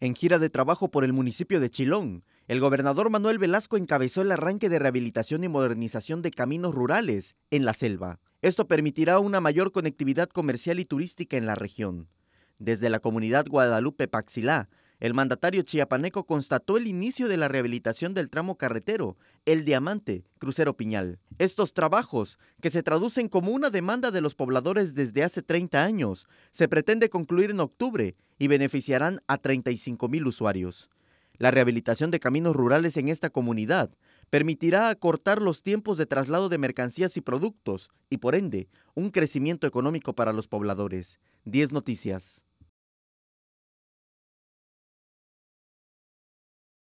En gira de trabajo por el municipio de Chilón, el gobernador Manuel Velasco encabezó el arranque de rehabilitación y modernización de caminos rurales en la selva. Esto permitirá una mayor conectividad comercial y turística en la región. Desde la comunidad Guadalupe Paxilá, el mandatario chiapaneco constató el inicio de la rehabilitación del tramo carretero, el Diamante, Crucero Piñal. Estos trabajos, que se traducen como una demanda de los pobladores desde hace 30 años, se pretende concluir en octubre y beneficiarán a 35,000 usuarios. La rehabilitación de caminos rurales en esta comunidad permitirá acortar los tiempos de traslado de mercancías y productos y por ende un crecimiento económico para los pobladores. 10 noticias.